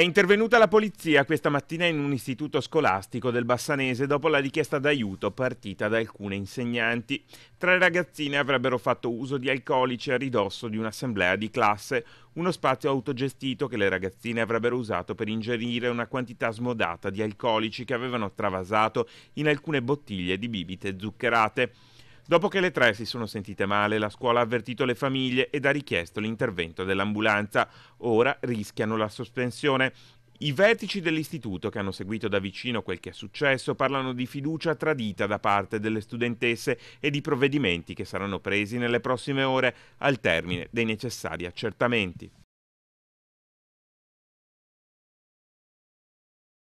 È intervenuta la polizia questa mattina in un istituto scolastico del Bassanese dopo la richiesta d'aiuto partita da alcune insegnanti. Tre ragazzine avrebbero fatto uso di alcolici a ridosso di un'assemblea di classe, uno spazio autogestito che le ragazzine avrebbero usato per ingerire una quantità smodata di alcolici che avevano travasato in alcune bottiglie di bibite zuccherate. Dopo che le tre si sono sentite male, la scuola ha avvertito le famiglie ed ha richiesto l'intervento dell'ambulanza. Ora rischiano la sospensione. I vertici dell'istituto, che hanno seguito da vicino quel che è successo, parlano di fiducia tradita da parte delle studentesse e di provvedimenti che saranno presi nelle prossime ore al termine dei necessari accertamenti.